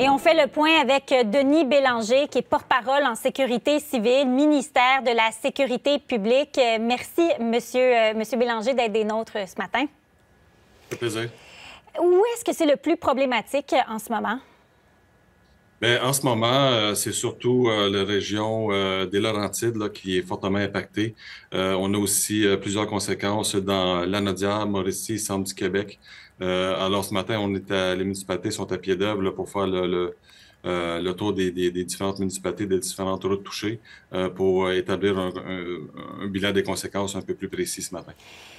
Et on fait le point avec euh, Denis Bélanger, qui est porte-parole en sécurité civile, ministère de la Sécurité publique. Euh, merci, euh, Monsieur, Bélanger, d'être des nôtres ce matin. plaisir. Où est-ce que c'est le plus problématique en ce moment? en ce moment, euh, c'est surtout euh, la région euh, des Laurentides là, qui est fortement impactée. on a aussi plusieurs conséquences dans Lanaudière, Mauricie, Centre du Québec. alors ce matin, on est à, les municipalités sont à pied d'œuvre pour faire le, le euh, le tour des, différentes municipalités, des différentes routes touchées euh, pour euh, établir un, bilan des conséquences un peu plus précis ce matin.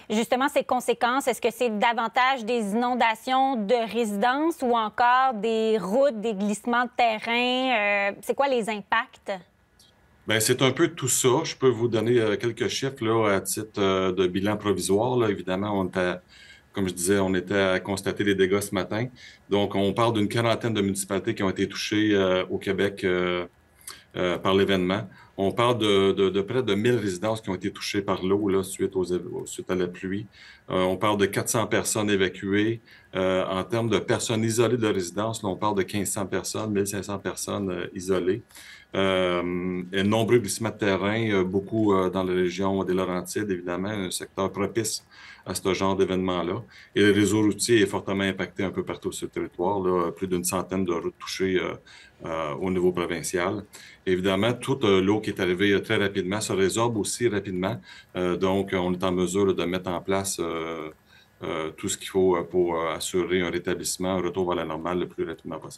Justement, ces conséquences, est-ce que c'est davantage des inondations de résidences ou encore des routes, des glissements de terrain? c'est quoi les impacts? Ben, c'est un peu tout ça. Je peux vous donner quelques chiffres là, à titre de bilan provisoire. Là. Évidemment, on est comme je disais, on était à constater des dégâts ce matin. Donc, on parle d'une quarantaine de municipalités qui ont été touchées euh, au Québec euh, euh, par l'événement. On parle de, de, de, près de 1000 résidences qui ont été touchées par l'eau suite, aux, suite à la pluie. Euh, on parle de 400 personnes évacuées. Euh, en termes de personnes isolées de résidence, on parle de 1500 personnes, 1500 personnes euh, isolées. et nombreux glissements de terrain, beaucoup dans la région des Laurentides, évidemment, un secteur propice à ce genre d'événement-là. Et le réseau routier est fortement impacté un peu partout sur le territoire, là, plus d'une centaine de routes touchées au niveau provincial. Évidemment, toute l'eau qui est arrivé euh, très rapidement, se résorbe aussi rapidement. Euh, donc, on est en mesure de mettre en place euh, tout ce qu'il faut pour assurer un rétablissement, un retour à la normale le plus rapidement possible.